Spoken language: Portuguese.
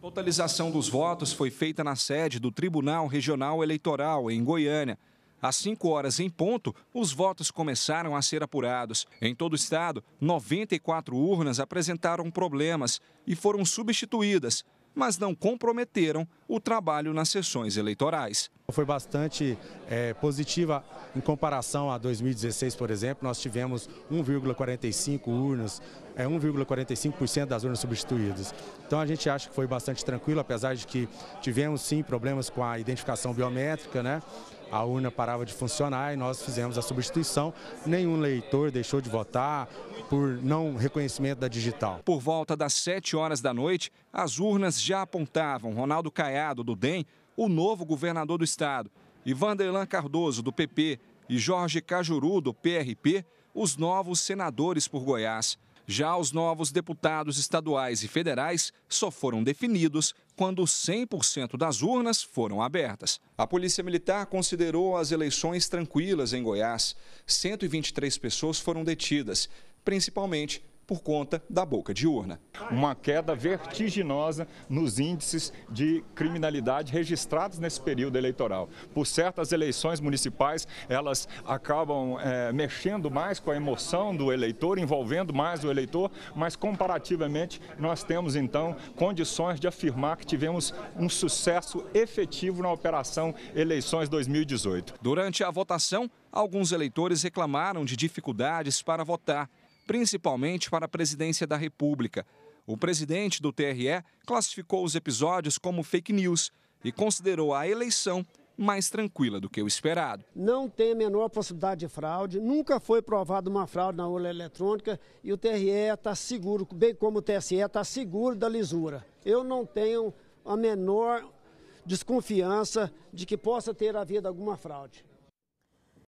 Totalização dos votos foi feita na sede do Tribunal Regional Eleitoral, em Goiânia. Às 5 horas em ponto, os votos começaram a ser apurados. Em todo o estado, 94 urnas apresentaram problemas e foram substituídas mas não comprometeram o trabalho nas sessões eleitorais. Foi bastante é, positiva em comparação a 2016, por exemplo. Nós tivemos 1,45 urnas, é, 1,45% das urnas substituídas. Então a gente acha que foi bastante tranquilo, apesar de que tivemos sim problemas com a identificação biométrica, né? a urna parava de funcionar e nós fizemos a substituição. Nenhum leitor deixou de votar por não reconhecimento da digital. Por volta das 7 horas da noite, as urnas já apontavam Ronaldo Caiado, do DEM, o novo governador do estado, e Vanderlan Cardoso, do PP, e Jorge Cajuru, do PRP, os novos senadores por Goiás. Já os novos deputados estaduais e federais só foram definidos quando 100% das urnas foram abertas. A Polícia Militar considerou as eleições tranquilas em Goiás. 123 pessoas foram detidas, principalmente por conta da boca de urna. Uma queda vertiginosa nos índices de criminalidade registrados nesse período eleitoral. Por certo, as eleições municipais elas acabam é, mexendo mais com a emoção do eleitor, envolvendo mais o eleitor, mas comparativamente nós temos então condições de afirmar que tivemos um sucesso efetivo na operação Eleições 2018. Durante a votação, alguns eleitores reclamaram de dificuldades para votar principalmente para a presidência da República. O presidente do TRE classificou os episódios como fake news e considerou a eleição mais tranquila do que o esperado. Não tem a menor possibilidade de fraude, nunca foi provada uma fraude na urna eletrônica e o TRE está seguro, bem como o TSE está seguro da lisura. Eu não tenho a menor desconfiança de que possa ter havido alguma fraude.